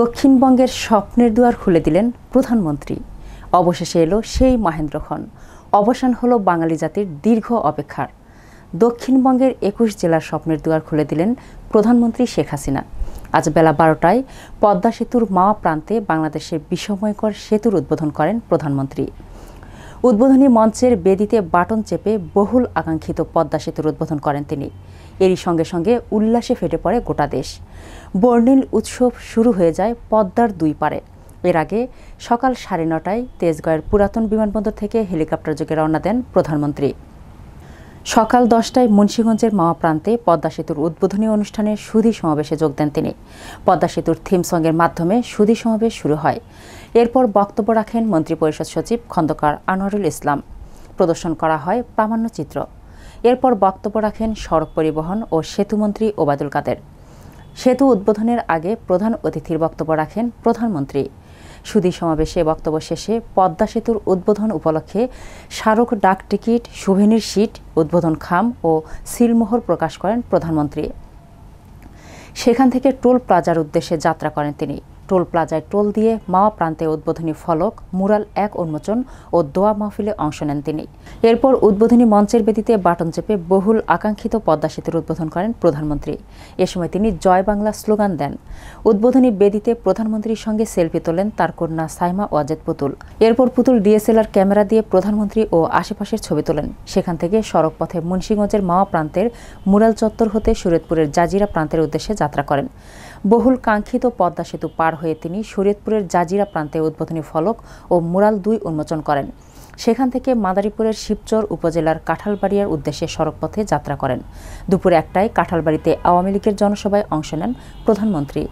দক্ষিণবঙ্গের স্বপ্নের দুয়ার খুলে দিলেন প্রধানমন্ত্রী অবশেষে এলো সেই মাহেন্দ্রক্ষণ অবসান হলো বাঙালি জাতির দীর্ঘ অপেক্ষার দক্ষিণবঙ্গের একুশ জেলার স্বপ্নের দুয়ার খুলে দিলেন প্রধানমন্ত্রী শেখ হাসিনা আজ বেলা বারোটায় পদ্মা সেতুর মাওয়া প্রান্তে বাংলাদেশের বিষময়কর সেতুর উদ্বোধন করেন প্রধানমন্ত্রী উদ্বোধনী মঞ্চের বেদিতে বাটন চেপে বহুল আকাঙ্ক্ষিত পদ্মা সেতুর উদ্বোধন করেন তিনি এরই সঙ্গে সঙ্গে উল্লাসে ফেটে পড়ে গোটা দেশ বর্ণিল উৎসব শুরু হয়ে যায় পদ্মার দুই পারে এর আগে সকাল সাড়ে নটায় তেজগড়ের পুরাতন বিমানবন্দর থেকে হেলিকপ্টার যোগে রওনা দেন প্রধানমন্ত্রী সকাল দশটায় মুন্সীগঞ্জের মাওয়া প্রান্তে পদ্মা সেতুর উদ্বোধনী অনুষ্ঠানে সুধি সমাবেশে যোগ দেন তিনি পদ্মা সেতুর থিম সঙ্গের মাধ্যমে সুধি সমাবেশ শুরু হয় এরপর বক্তব্য রাখেন মন্ত্রিপরিষদ সচিব খন্দকার আনোয়ারুল ইসলাম প্রদর্শন করা হয় প্রামাণ্যচিত্র এরপর বক্তব্য রাখেন সড়ক পরিবহন ও সেতুমন্ত্রী ওবায়দুল কাদের সেতু উদ্বোধনের আগে প্রধান অতিথির বক্তব্য রাখেন প্রধানমন্ত্রী সুদী সমাবেশে বক্তব্য শেষে পদ্মা সেতুর উদ্বোধন উপলক্ষে স্মারক ডাক টিকিট সুভেনির শিট উদ্বোধন খাম ও সিলমোহর প্রকাশ করেন প্রধানমন্ত্রী সেখান থেকে টোল প্লাজার উদ্দেশ্যে যাত্রা করেন তিনি টোল প্লাজায় টোল দিয়ে মাওয়া প্রান্তে উদ্বোধনী ফলক মুরাল এক উন্মোচন ও দোয়া মাহফিলে অংশ নেন তিনি এরপর উদ্বোধনী মঞ্চের বেদিতে বাটন চেপে বহুল আকাঙ্ক্ষিত পদ্মা সেতুর উদ্বোধন করেন প্রধানমন্ত্রী এ সময় তিনি জয় বাংলা স্লোগান দেন উদ্বোধনী বেদিতে প্রধানমন্ত্রীর সঙ্গে সেলফি তোলেন তার কন্যা সাইমা ওয়াজেদ পুতুল এরপর পুতুল ডিএসএলআর ক্যামেরা দিয়ে প্রধানমন্ত্রী ও আশেপাশের ছবি তোলেন সেখান থেকে সড়কপথে মুন্সিগঞ্জের মাওয়া প্রান্তের মুরাল চত্বর হতে সুরেতপুরের জাজিরা প্রান্তের উদ্দেশ্যে যাত্রা করেন বহুল কাঙ্ক্ষিত পদ্মা সেতু পার হয়ে তিনি শরীয়তপুরের জাজিরা প্রান্তে উদ্বোধনী ফলক ও মুরাল দুই উন্মোচন করেন সেখান থেকে মাদারীপুরের শিবচর উপজেলার কাঁঠালবাড়িয়ার উদ্দেশ্যে সড়কপথে যাত্রা করেন দুপুরে একটায় কাঁঠালবাড়িতে আওয়ামী লীগের জনসভায় অংশ নেন প্রধানমন্ত্রী